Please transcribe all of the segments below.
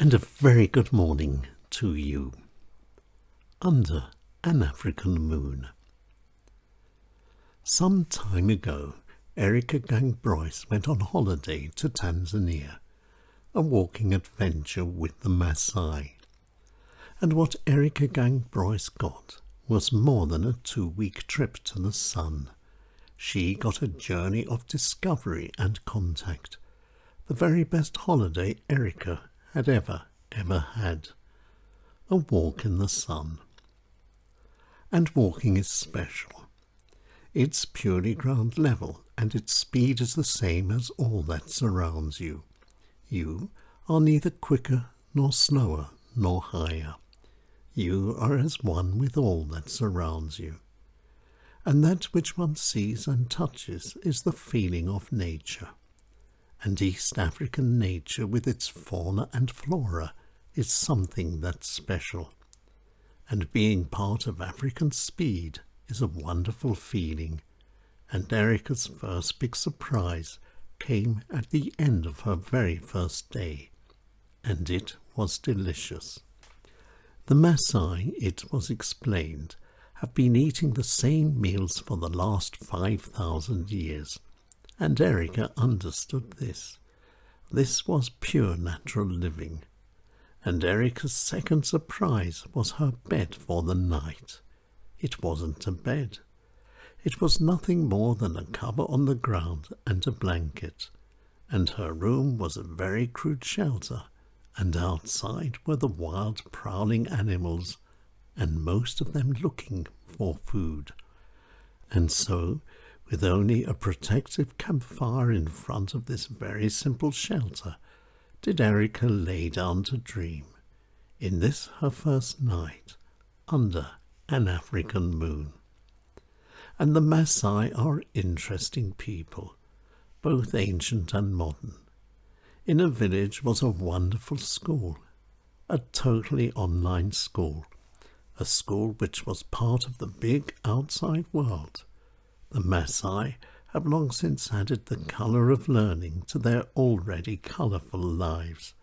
and a very good morning to you. Under an African moon. Some time ago, Erica Gang Bryce went on holiday to Tanzania, a walking adventure with the Maasai. And what Erica Gang Bryce got was more than a two week trip to the sun. She got a journey of discovery and contact, the very best holiday Erica had ever, ever had a walk in the sun. And walking is special. It's purely ground level, and its speed is the same as all that surrounds you. You are neither quicker nor slower nor higher. You are as one with all that surrounds you. And that which one sees and touches is the feeling of nature and East African nature with its fauna and flora is something that's special. And being part of African speed is a wonderful feeling, and Erica's first big surprise came at the end of her very first day, and it was delicious. The Masai, it was explained, have been eating the same meals for the last 5,000 years, and Erica understood this. This was pure natural living, and Erica's second surprise was her bed for the night. It wasn't a bed. It was nothing more than a cover on the ground and a blanket, and her room was a very crude shelter, and outside were the wild prowling animals, and most of them looking for food. And so with only a protective campfire in front of this very simple shelter, did Erica lay down to dream, in this her first night, under an African moon. And the Masai are interesting people, both ancient and modern. In a village was a wonderful school, a totally online school, a school which was part of the big outside world the Masai have long since added the colour of learning to their already colourful lives.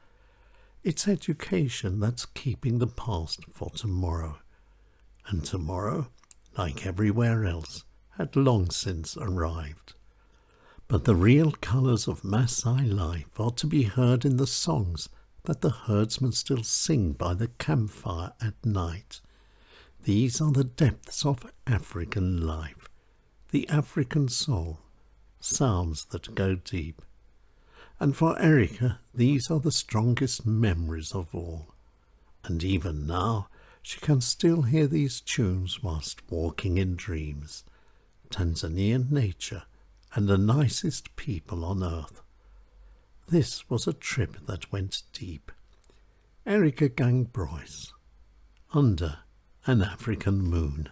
It's education that's keeping the past for tomorrow. And tomorrow, like everywhere else, had long since arrived. But the real colours of Masai life are to be heard in the songs that the herdsmen still sing by the campfire at night. These are the depths of African life the African soul, sounds that go deep. And for Erica, these are the strongest memories of all. And even now, she can still hear these tunes whilst walking in dreams. Tanzanian nature and the nicest people on earth. This was a trip that went deep. Erica Gangbroyce, Under an African Moon.